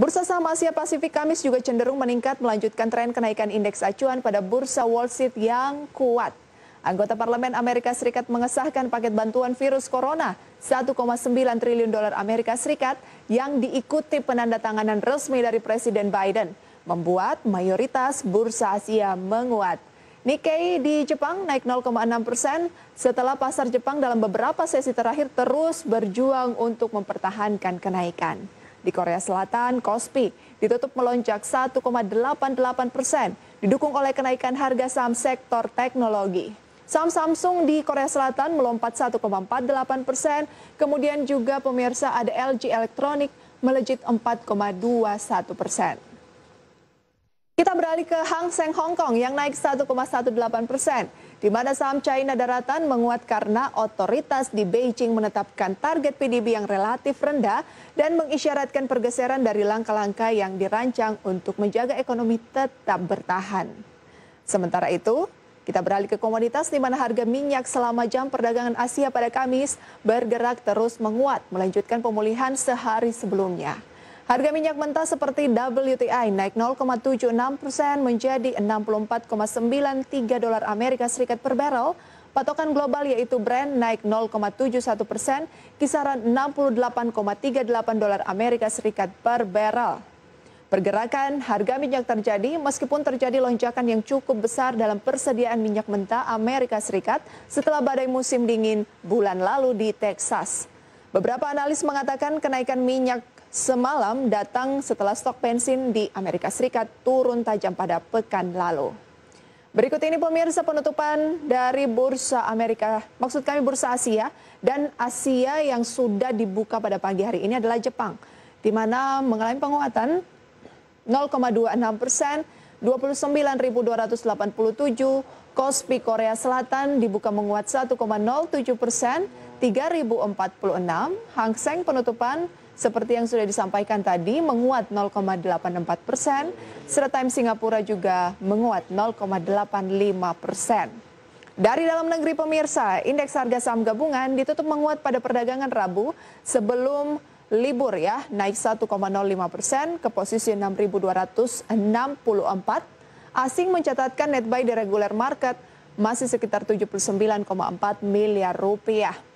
Bursa saham Asia Pasifik Kamis juga cenderung meningkat melanjutkan tren kenaikan indeks acuan pada bursa Wall Street yang kuat. Anggota Parlemen Amerika Serikat mengesahkan paket bantuan virus corona 1,9 triliun dolar Amerika Serikat yang diikuti penandatanganan resmi dari Presiden Biden, membuat mayoritas bursa Asia menguat. Nikkei di Jepang naik 0,6 persen setelah pasar Jepang dalam beberapa sesi terakhir terus berjuang untuk mempertahankan kenaikan. Di Korea Selatan, Kospi ditutup melonjak 1,88 persen, didukung oleh kenaikan harga saham sektor teknologi. Saham Samsung di Korea Selatan melompat 1,48 persen, kemudian juga pemirsa ada LG Electronic melejit 4,21 persen. Kita beralih ke Hang Seng Hong Kong yang naik 1,18 persen, di mana saham China daratan menguat karena otoritas di Beijing menetapkan target PDB yang relatif rendah dan mengisyaratkan pergeseran dari langkah-langkah yang dirancang untuk menjaga ekonomi tetap bertahan. Sementara itu, kita beralih ke komoditas di mana harga minyak selama jam perdagangan Asia pada Kamis bergerak terus menguat melanjutkan pemulihan sehari sebelumnya. Harga minyak mentah seperti WTI naik 0,76 persen menjadi 64,93 dolar Amerika Serikat per barrel. Patokan global yaitu Brent naik 0,71 persen, kisaran 68,38 dolar Amerika Serikat per barrel. Pergerakan harga minyak terjadi meskipun terjadi lonjakan yang cukup besar dalam persediaan minyak mentah Amerika Serikat setelah badai musim dingin bulan lalu di Texas. Beberapa analis mengatakan kenaikan minyak semalam datang setelah stok bensin di Amerika Serikat turun tajam pada pekan lalu. Berikut ini pemirsa penutupan dari bursa Amerika, maksud kami bursa Asia dan Asia yang sudah dibuka pada pagi hari ini adalah Jepang, di mana mengalami penguatan 0,26 persen, 29.287, Kospi Korea Selatan dibuka menguat 1,07 persen, 3.046, Hang Seng penutupan seperti yang sudah disampaikan tadi menguat 0,84 persen, serta time Singapura juga menguat 0,85 persen. Dari dalam negeri pemirsa, indeks harga saham gabungan ditutup menguat pada perdagangan Rabu sebelum libur ya, naik 1,05 persen ke posisi 6.264. Asing mencatatkan net buy di regular market masih sekitar 79,4 miliar rupiah.